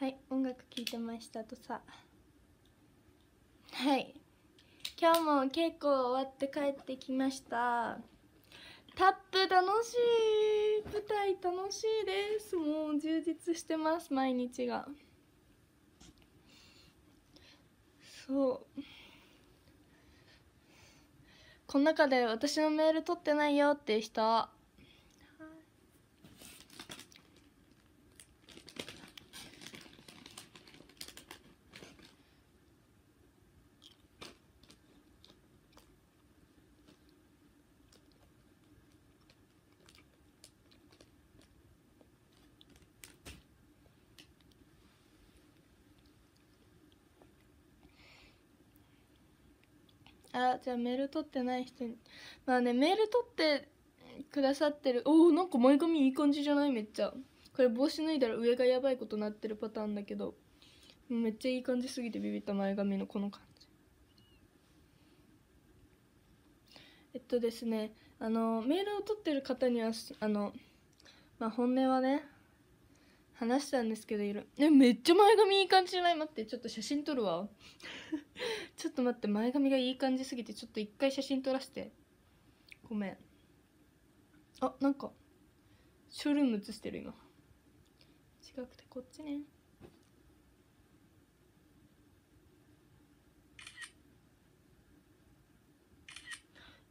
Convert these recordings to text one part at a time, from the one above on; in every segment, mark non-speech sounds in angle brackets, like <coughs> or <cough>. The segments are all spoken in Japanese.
はい音楽聴いてましたとさはい今日も稽古終わって帰ってきましたタップ楽しい舞台楽しいですもう充実してます毎日がそうこの中で私のメール取ってないよっていう人あじゃあメール取ってない人にまあねメール取ってくださってるおおなんか前髪いい感じじゃないめっちゃこれ帽子脱いだら上がやばいことなってるパターンだけどめっちゃいい感じすぎてビビった前髪のこの感じえっとですねあのメールを取ってる方にはあのまあ本音はね話したんですけどいろえめっちゃ前髪いい感じじゃない待ってちょっと写真撮るわ <laughs> ちょっと待って前髪がいい感じすぎてちょっと一回写真撮らせてごめんあなんかショールーム映してる今違くてこっちね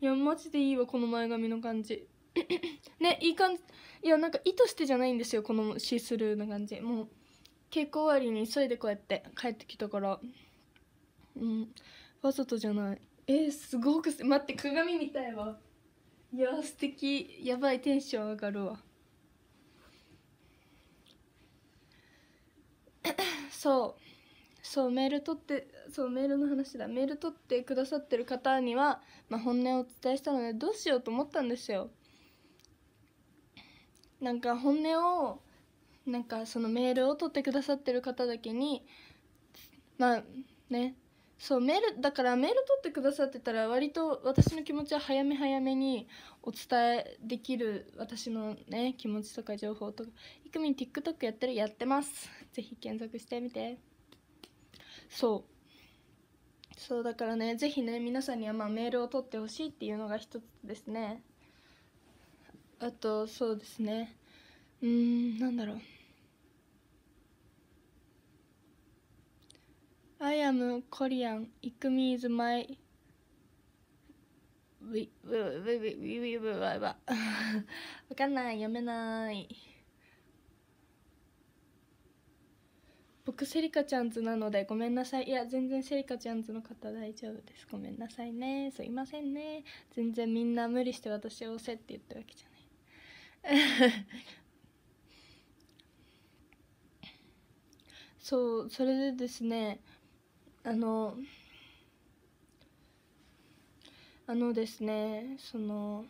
いやマジでいいわこの前髪の感じ <coughs> ねいい感じいやなんか意図してじゃないんですよこのシースルーな感じもう稽古終わりに急いでこうやって帰ってきたからうんわざとじゃないえー、すごく待って鏡みたいわいや素敵やばいテンション上がるわ <clears throat> そうそうメール取ってそうメールの話だメール取ってくださってる方には、まあ、本音をお伝えしたのでどうしようと思ったんですよなんか本音をなんかそのメールを取ってくださってる方だけにまあねそうメールだからメール取ってくださってたら割と私の気持ちは早め早めにお伝えできる私のね気持ちとか情報とかいくみん TikTok やってるやってますぜひ検索してみてそうそうだからねぜひね皆さんにはまメールを取ってほしいっていうのが一つですねあとそうですねうんなんだろう「I am Korean it ーズマイ。s わかんない読めない僕セリカちゃんズなのでごめんなさいいや全然セリカちゃんズの方大丈夫ですごめんなさいねすいませんね全然みんな無理して私を押せって言ったわけじゃない <laughs> そうそれでですねあのあのですねその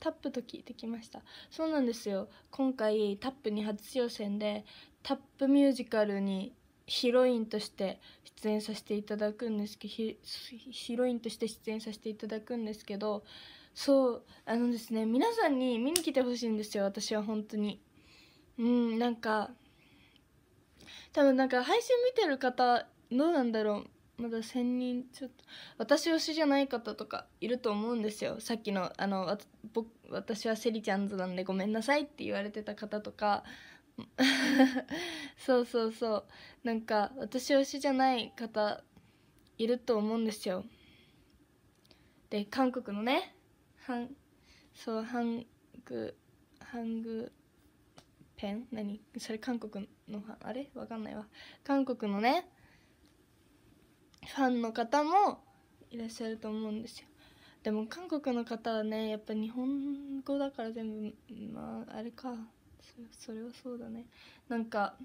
タップと聞いてきましたそうなんですよ今回タップに初挑戦でタップミュージカルにヒロインとして出演させていただくんですけどヒロインとして出演させていただくんですけどそうあのですね皆さんに見に来てほしいんですよ私は本当にうんなんか多分なんか配信見てる方どうなんだろうまだ1000人ちょっと私推しじゃない方とかいると思うんですよさっきのあの僕私はセリちゃんズなんでごめんなさいって言われてた方とか <laughs> そうそうそうなんか私推しじゃない方いると思うんですよで韓国のねハンそうハングハングペン何それ韓国のあれわかんないわ韓国のねファンの方もいらっしゃると思うんですよでも韓国の方はねやっぱ日本語だから全部まああれかそれはそうだねなんか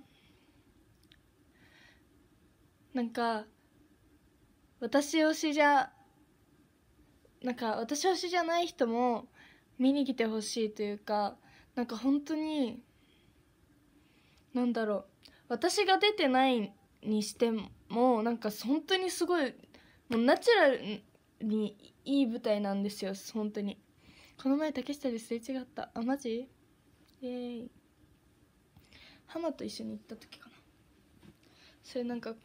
なんか私推しじゃなんか私推しじゃない人も見に来てほしいというかなんか本当になんだろう私が出てないにしてもなんか本当にすごいもうナチュラルにいい舞台なんですよ本当にこの前竹下ですれ違ったあマジイエーイ浜と一緒に行った時かなそれなんか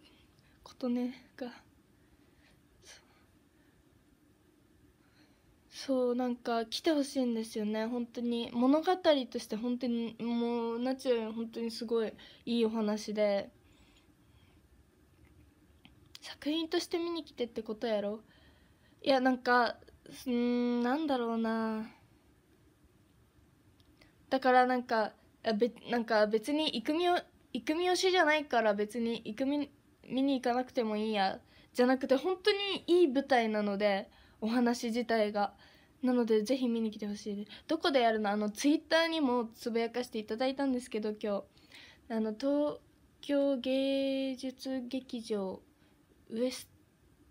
琴音がそうなんか来てほしいんですよね本当に物語として本当にもうナチュラル本当にすごいいいお話で作品として見に来てってことやろいやなんかうんなんだろうなだからなんかべなんか別にくみをくみ推しじゃないから別にくみ見に行かなくてもいいやじゃなくて本当にいい舞台なのでお話自体がなのでぜひ見に来てほしいですどこでやるのあのツイッターにもつぶやかしていただいたんですけど今日あの東京芸術劇場ウエス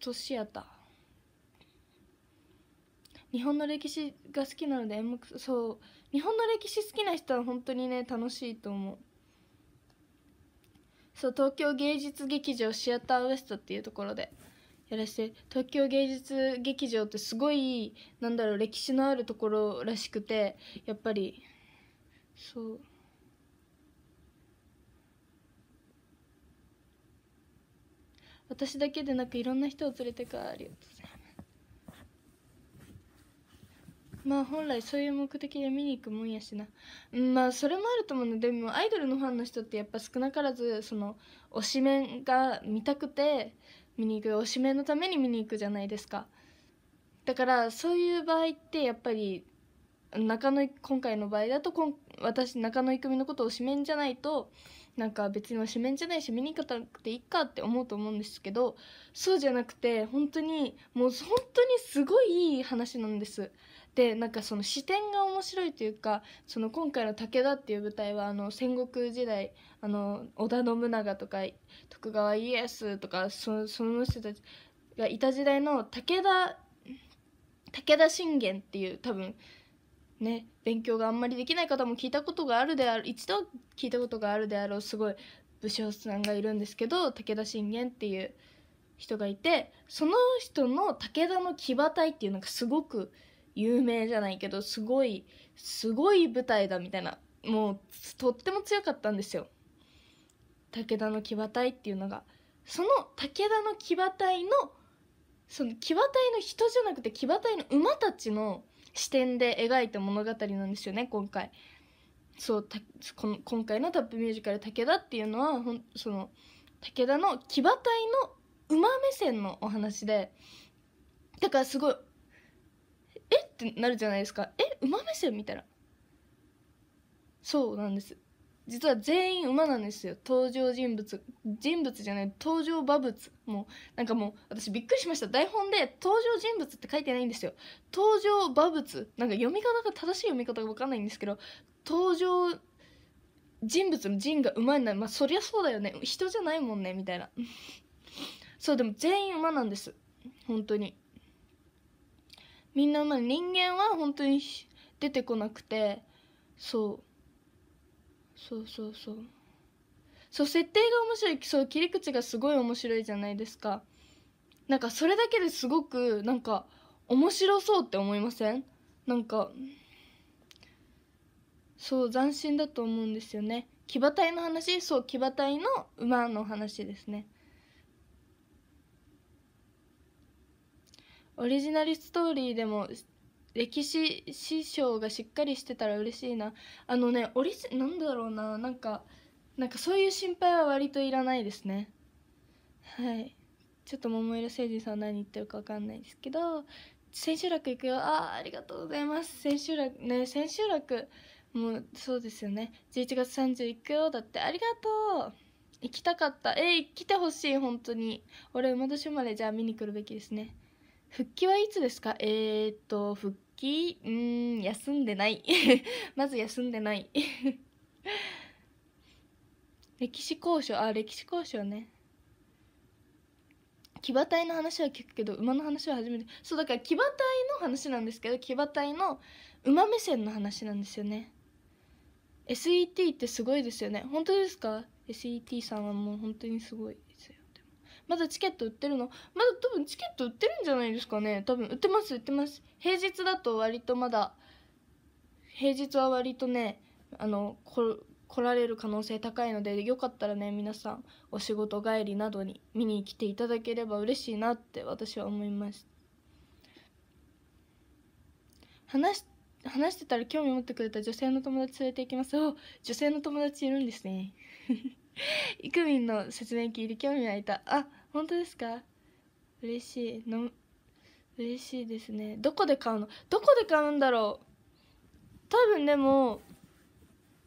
トシアター日本の歴史が好きなので演そう日本の歴史好きな人は本当にね楽しいと思うそう東京芸術劇場シアターウエストっていうところでやらせて東京芸術劇場ってすごいなんだろう歴史のあるところらしくてやっぱりそう私だけでなくいろんな人を連れてかありがとうございますまあ本来そういう目的で見に行くもんやしな、うん、まあそれもあると思うのでもアイドルのファンの人ってやっぱ少なからずその推しメンが見たくて見に行く推しメのために見に行くじゃないですかだからそういう場合ってやっぱり中野今回の場合だと今私中野育美のことをおしめんじゃないとなんか別におしめんじゃないし見に行かなくていいかって思うと思うんですけどそうじゃなくて本当にもう本当にすごいいい話なんです。でなんかその視点が面白いというかその今回の「武田」っていう舞台はあの戦国時代あの織田信長とか徳川家康とかそその人たちがいた時代の武田武田信玄っていう多分ね勉強があんまりできない方も聞いたことがあるである一度聞いたことがあるであろうすごい武将さんがいるんですけど武田信玄っていう人がいてその人の武田の騎馬隊っていうのがすごく。有名じゃないけどすごいすごい舞台だみたいなもうとっても強かったんですよ武田の騎馬隊っていうのがその武田の騎馬隊のその騎馬隊の人じゃなくて騎馬隊の馬たちの視点で描いた物語なんですよね今回そうこの今回のタップミュージカル「武田」っていうのはほんその武田の騎馬隊の馬目線のお話でだからすごいえってなるじゃないですかえ馬目線みたいなそうなんです実は全員馬なんですよ登場人物人物じゃない登場馬物もうなんかもう私びっくりしました台本で登場人物って書いてないんですよ登場馬物なんか読み方が正しい読み方が分かんないんですけど登場人物の人が馬になるまあそりゃそうだよね人じゃないもんねみたいな <laughs> そうでも全員馬なんです本当にみんなまあ人間は本当に出てこなくてそうそうそうそうそう設定が面白いそう切り口がすごい面白いじゃないですかなんかそれだけですごくなんか面白そうって思いませんなんかそう斬新だと思うんですよね騎馬隊の話そう騎馬隊の馬の話ですねオリジナルストーリーでも歴史師匠がしっかりしてたら嬉しいなあのねオリジなんだろうななんかなんかそういう心配は割といらないですねはいちょっと桃色誠治さん何言ってるか分かんないですけど千秋楽行くよあありがとうございます千秋楽ね千秋楽もうそうですよね11月30行くよだってありがとう行きたかったえー、来てほしい本当に俺馬年生まれじゃあ見に来るべきですね復帰はいつですかえー、っと、復帰うん、休んでない。<laughs> まず休んでない。<laughs> 歴史交渉、あ、歴史交渉ね。騎馬隊の話は聞くけど馬の話は初めてそうだから騎馬隊の話なんですけど騎馬隊の馬目線の話なんですよね SET ってすごいですよね本当ですか SET さんはもう本当にすごいまだチケット売ってるのまだ多分チケット売ってるんじゃないですかね多分売ってます売ってます平日だと割とまだ平日は割とねあの来られる可能性高いのでよかったらね皆さんお仕事帰りなどに見に来ていただければ嬉しいなって私は思います話話してたら興味持ってくれた女性の友達連れて行きますお女性の友達いるんですね <laughs> イクミンの説明聞いて興味湧いたあ本当ですか嬉しいの嬉しいですねどこで買うのどこで買うんだろう多分でも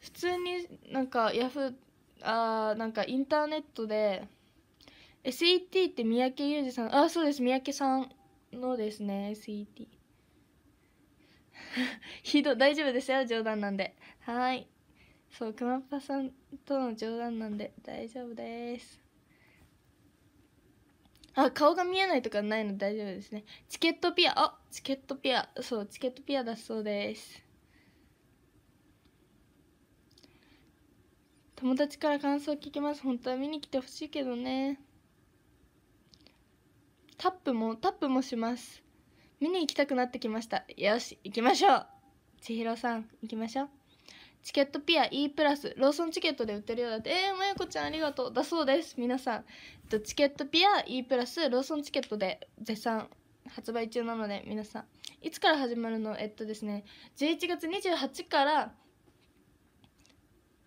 普通になんかヤフーあーなんかインターネットで SET って三宅裕二さんあそうです三宅さんのですね SET <laughs> ひど大丈夫ですよ冗談なんではいそうくまっぱさんとの冗談なんで大丈夫ですあ、顔が見えないとかないの大丈夫ですね。チケットピア、あ、チケットピア、そう、チケットピアだそうです。友達から感想聞きます。本当は見に来てほしいけどね。タップも、タップもします。見に行きたくなってきました。よし、行きましょう。千尋さん、行きましょう。チケットピア E プラスローソンチケットで売ってるようだってえー、まゆこちゃんありがとうだそうです皆さん、えっと、チケットピア E プラスローソンチケットで絶賛発売中なので皆さんいつから始まるのえっとですね11月28から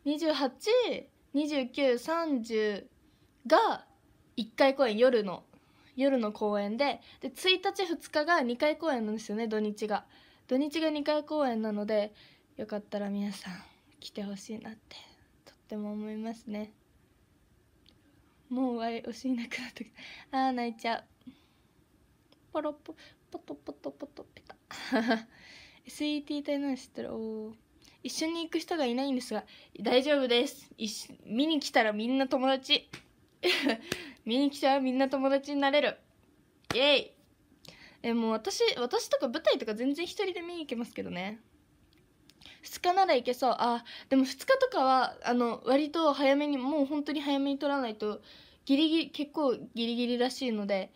282930が1回公演夜の夜の公演でで1日2日が2回公演なんですよね土日が土日が2回公演なのでよかったら皆さん来てほしいなってとっても思いますねもう終わりおしなくなってああ泣いちゃうポロポポトポトポトペタ SET <laughs> 隊なん知ってるお一緒に行く人がいないんですが大丈夫です見に来たらみんな友達 <laughs> 見に来たらみんな友達になれるイエイえもう私私とか舞台とか全然一人で見に行けますけどね2日ならいけそうあでも2日とかはあの割と早めにもう本当に早めに取らないとギリギリ結構ギリギリらしいので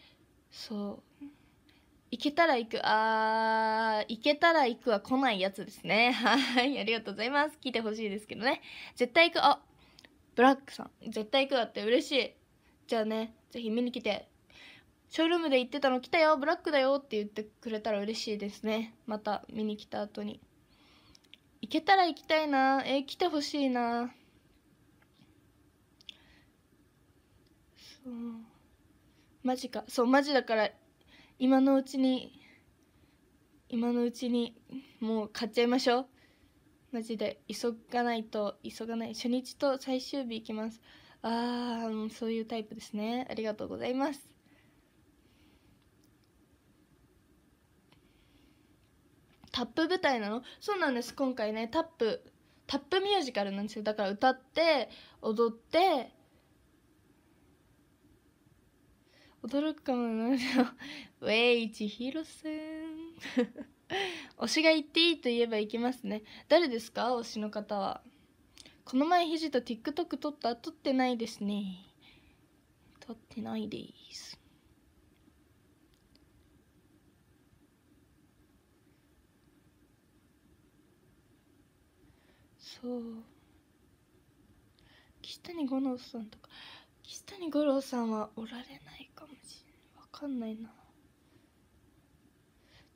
そう行けたら行くあー行けたら行くは来ないやつですね <laughs> はいありがとうございます聞いてほしいですけどね絶対行くあブラックさん絶対行くだって嬉しいじゃあねぜひ見に来てショールームで行ってたの来たよブラックだよって言ってくれたら嬉しいですねまた見に来た後に行けたら行きたいなえー、来てほしいなそうマジかそうマジだから今のうちに今のうちにもう買っちゃいましょうマジで急がないと急がない初日と最終日行きますああそういうタイプですねありがとうございますタップ舞台なのそうなんです今回ねタップタップミュージカルなんですよだから歌って踊って驚くかもなんですよウェイ千尋さん推しが言っていいと言えば行きますね誰ですか推しの方はこの前ひじと TikTok 撮った撮ってないですね撮ってないですそう岸谷五郎さんとか岸谷五郎さんはおられないかもしれないわかんないな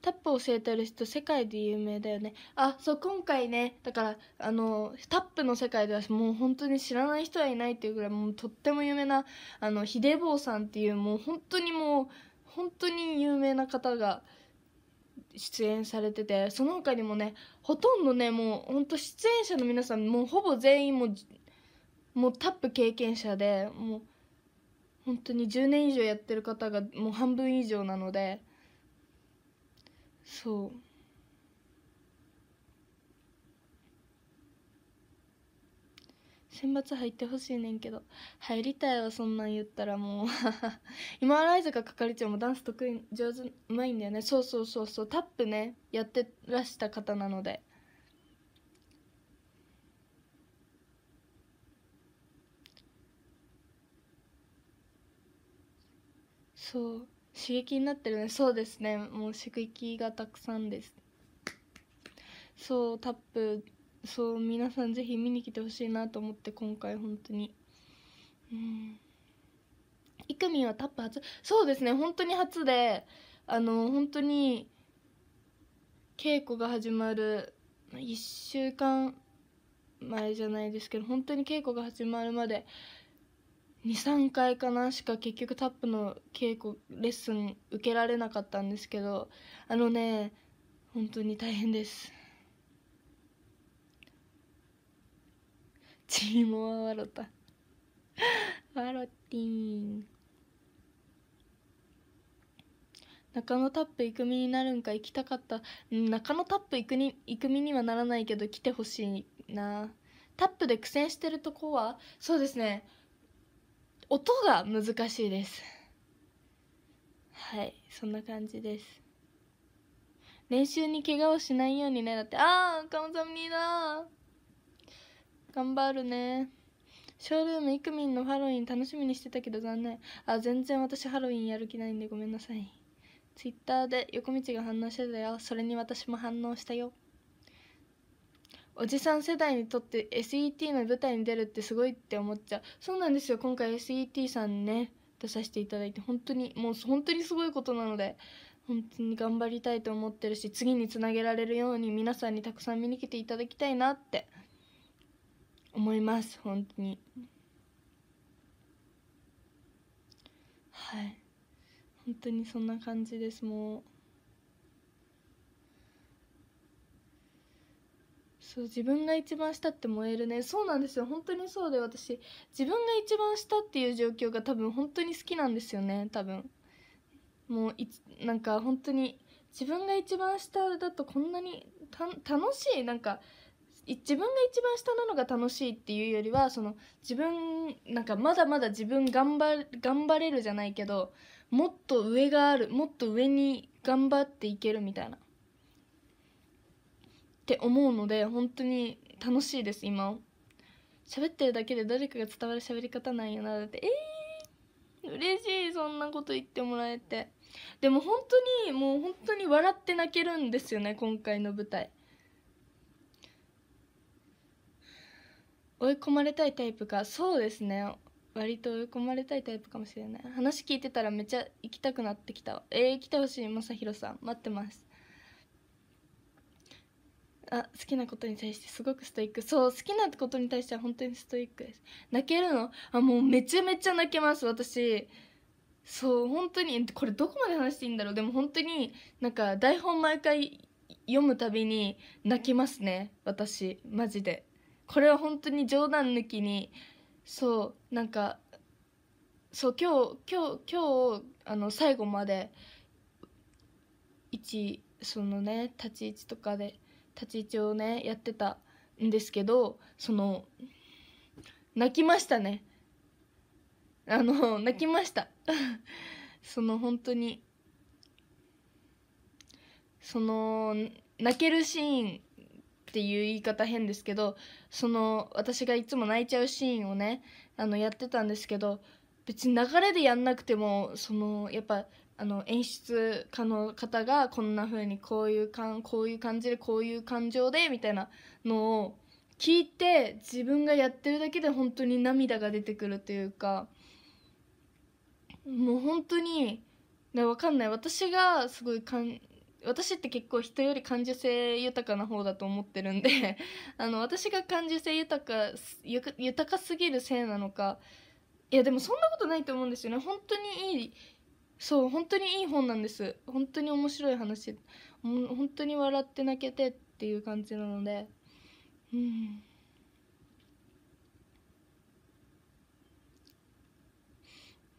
タップ教えてる人世界で有名だよねあそう今回ねだからあのタップの世界ではもう本当に知らない人はいないっていうぐらいもうとっても有名なあの秀坊さんっていうもう本当にもう本当に有名な方が出演されててその他にもねほとんどねもうほんと出演者の皆さんもうほぼ全員ももうタップ経験者でもう本当に10年以上やってる方がもう半分以上なのでそう。選抜入ってほしいねんけど入りたいわそんなん言ったらもう <laughs> 今洗坂係長もダンス得意上手うまいんだよねそうそうそうそうタップねやってらした方なのでそう刺激になってるねそうですねもう刺激がたくさんですそうタップそう皆さんぜひ見に来てほしいなと思って今回本当にうんいくみんはタップ初そうですね本当に初であの本当に稽古が始まる1週間前じゃないですけど本当に稽古が始まるまで23回かなしか結局タップの稽古レッスン受けられなかったんですけどあのね本当に大変です。ちにもわろたテっーン中野タップ行く身になるんか行きたかった中野タップ行くに行く身にはならないけど来てほしいなタップで苦戦してるとこはそうですね音が難しいですはいそんな感じです練習に怪我をしないようにねだってああカムサムーだ頑張るねショールームイクミンのハロウィン楽しみにしてたけど残念あ全然私ハロウィンやる気ないんでごめんなさいツイッターで横道が反応してたよそれに私も反応したよおじさん世代にとって SET の舞台に出るってすごいって思っちゃうそうなんですよ今回 SET さんね出させていただいて本当にもう本当にすごいことなので本当に頑張りたいと思ってるし次につなげられるように皆さんにたくさん見に来ていただきたいなって思います本当にはい本当にそんな感じですもうそう自分が一番下って燃えるねそうなんですよ本当にそうで私自分が一番下っていう状況が多分本当に好きなんですよね多分もういなんか本当に自分が一番下だとこんなにた楽しいなんか自分が一番下なのが楽しいっていうよりはその自分なんかまだまだ自分頑張頑張れるじゃないけどもっと上があるもっと上に頑張っていけるみたいなって思うので本当に楽しいです今喋ってるだけで誰かが伝わる喋り方なんやなだってええー、嬉しいそんなこと言ってもらえてでも本当にもう本当に笑って泣けるんですよね今回の舞台追い込まれたいタイプかそうですね割と追い込まれたいタイプかもしれない話聞いてたらめっちゃ行きたくなってきたえー、来てほしいまさひろさん待ってますあ好きなことに対してすごくストイックそう好きなことに対しては本当にストイックです泣けるのあもうめちゃめちゃ泣けます私そう本当にこれどこまで話していいんだろうでも本当になんか台本毎回読むたびに泣きますね私マジでこれは本当に冗談抜きにそうなんかそう今日今日今日あの最後まで一そのね立ち位置とかで立ち位置をねやってたんですけどその泣きましたねあの泣きました <laughs> その本当にその泣けるシーンっていう言い方変ですけどその私がいつも泣いちゃうシーンをねあのやってたんですけど別に流れでやんなくてもそのやっぱあの演出家の方がこんな風にこういうかんこういう感じでこういう感情でみたいなのを聞いて自分がやってるだけで本当に涙が出てくるというかもう本当に。で分かんない私がすごい私って結構人より感受性豊かな方だと思ってるんで <laughs> あの私が感受性豊か豊かすぎるせいなのかいやでもそんなことないと思うんですよね本当にいいそう本当にいい本なんです本当に面白い話本当に笑って泣けてっていう感じなのでうん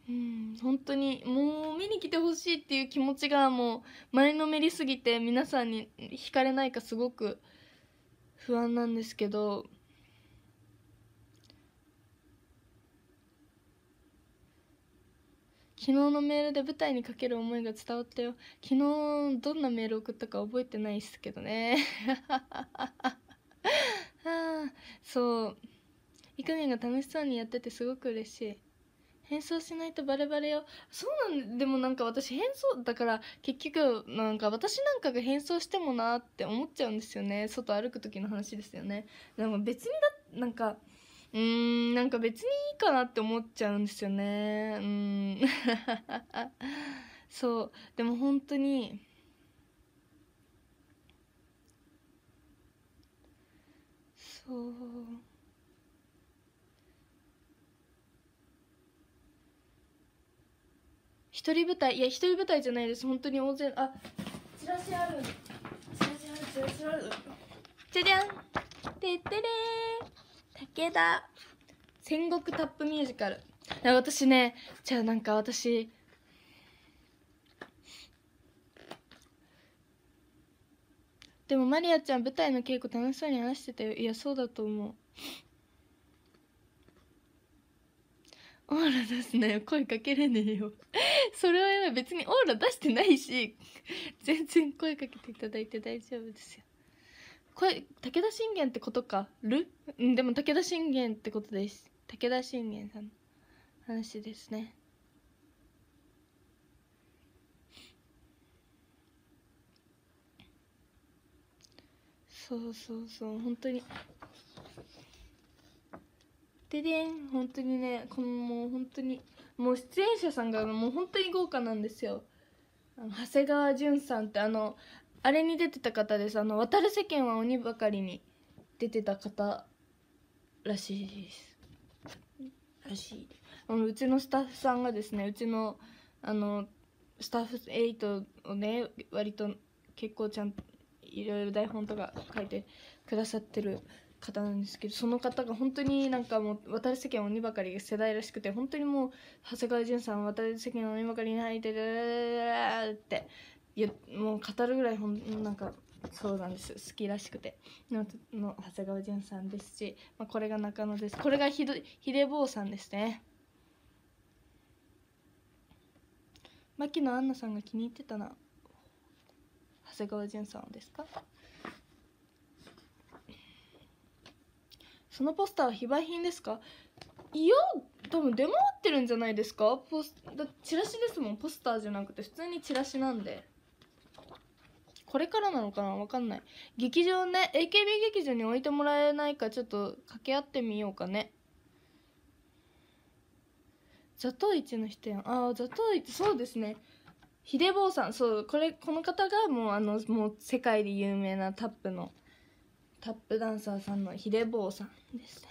うん本当にもう見に来てほしいっていう気持ちがもう前のめりすぎて皆さんに惹かれないかすごく不安なんですけど昨日のメールで舞台にかける思いが伝わったよ昨日どんなメール送ったか覚えてないっすけどね <laughs> そういくみが楽しそうにやっててすごく嬉しい変装しないとバレバレよそうなんでもなんか私変装だから結局なんか私なんかが変装してもなって思っちゃうんですよね外歩く時の話ですよねでも別にだなんかうーんなんか別にいいかなって思っちゃうんですよねうんそうでも本当にそう一人舞台いや一人舞台じゃないです本当に大勢あチラシあるチラシあるチラシあるじゃじゃんてってれー武田戦国タップミュージカル私ねじゃあなんか私でもマリアちゃん舞台の稽古楽しそうに話してたよいやそうだと思うオーラ出すなよ声かけれねえよ <laughs> それは別にオーラ出してないし全然声かけていただいて大丈夫ですよ声武田信玄ってことかるうんでも武田信玄ってことです武田信玄さんの話ですねそうそうそう本当にででん本当にねこのもう本当にもう出演者さんがもう本当に豪華なんですよあの長谷川潤さんってあのあれに出てた方ですあの「渡る世間は鬼ばかり」に出てた方らしいですらしいあのうちのスタッフさんがですねうちのあのスタッフ8をね割と結構ちゃんといろいろ台本とか書いてくださってる方なんですけどその方が本当になんかもう渡る世間鬼ばかり世代らしくて本当にもう長谷川潤さん渡る世間鬼ばかりに入ってるってもう語るぐらいほんなんかそうなんです好きらしくての長谷川潤さんですし、まあ、これが中野ですこれがひど秀坊さんですね牧野アンナさんが気に入ってたな長谷川潤さんですかそのポスターは非売品ですかいや多分出回ってるんじゃないですかポスだチラシですもんポスターじゃなくて普通にチラシなんでこれからなのかなわかんない劇場ね AKB 劇場に置いてもらえないかちょっと掛け合ってみようかね座頭市の人やんああ座頭市そうですね秀坊さんそうこれこの方がもうあのもう世界で有名なタップのタップダンサーさんの秀坊さんですね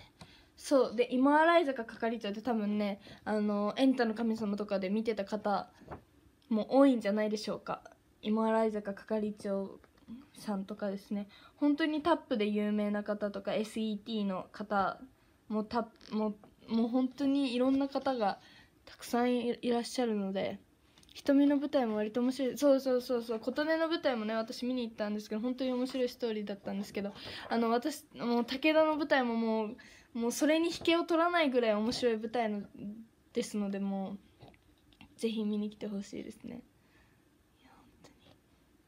そうで今洗坂係長って多分ねあの「エンタの神様」とかで見てた方も多いんじゃないでしょうか今洗坂係長さんとかですね本当にタップで有名な方とか SET の方もタももう本当にいろんな方がたくさんいらっしゃるので。瞳の舞台も割と面白いそうそうそうそう琴音の舞台もね私見に行ったんですけど本当に面白いストーリーだったんですけどあの私もう武田の舞台ももうもうそれに引けを取らないぐらい面白い舞台のですのでもうぜひ見に来てほしいですねいや本当に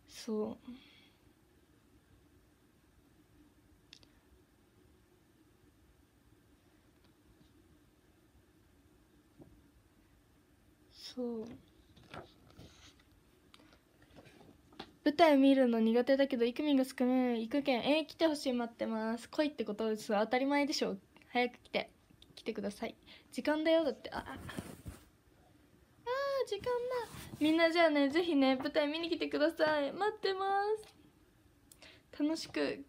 そうそう舞台見るの苦手だけど、イクミンが少ない。行くけん、えー、来てほしい、待ってます。来いってことです。当たり前でしょ。早く来て。来てください。時間だよ、だって。あ、あ時間だ。みんなじゃあね、ぜひね、舞台見に来てください。待ってます。楽しく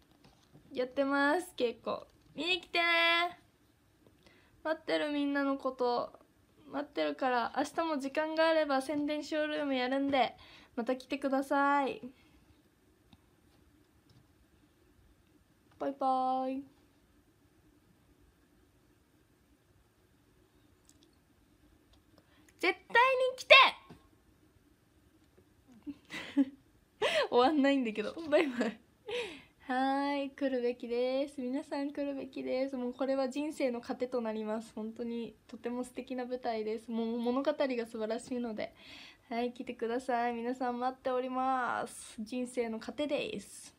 やってます、結構。見に来てね待ってるみんなのこと。待ってるから、明日も時間があれば宣伝ショールームやるんで、また来てくださいバイバイ絶対に来て <laughs> 終わんないんだけどバイバイはい来るべきです皆さん来るべきですもうこれは人生の糧となります本当にとても素敵な舞台ですもう物語が素晴らしいのではい来てください皆さん待っております人生の糧です